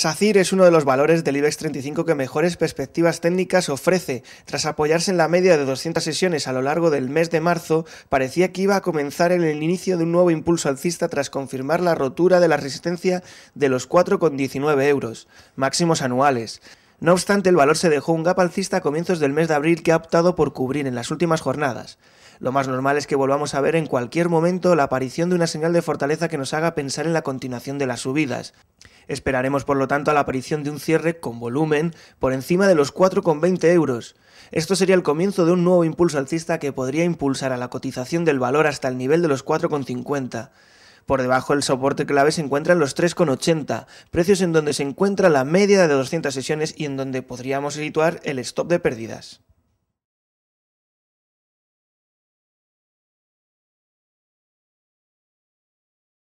SACIR es uno de los valores del IBEX 35 que mejores perspectivas técnicas ofrece. Tras apoyarse en la media de 200 sesiones a lo largo del mes de marzo, parecía que iba a comenzar en el inicio de un nuevo impulso alcista tras confirmar la rotura de la resistencia de los 4,19 euros, máximos anuales. No obstante, el valor se dejó un gap alcista a comienzos del mes de abril que ha optado por cubrir en las últimas jornadas. Lo más normal es que volvamos a ver en cualquier momento la aparición de una señal de fortaleza que nos haga pensar en la continuación de las subidas. Esperaremos, por lo tanto, a la aparición de un cierre con volumen por encima de los 4,20 euros. Esto sería el comienzo de un nuevo impulso alcista que podría impulsar a la cotización del valor hasta el nivel de los 4,50. Por debajo del soporte clave se encuentran los 3,80, precios en donde se encuentra la media de 200 sesiones y en donde podríamos situar el stop de pérdidas.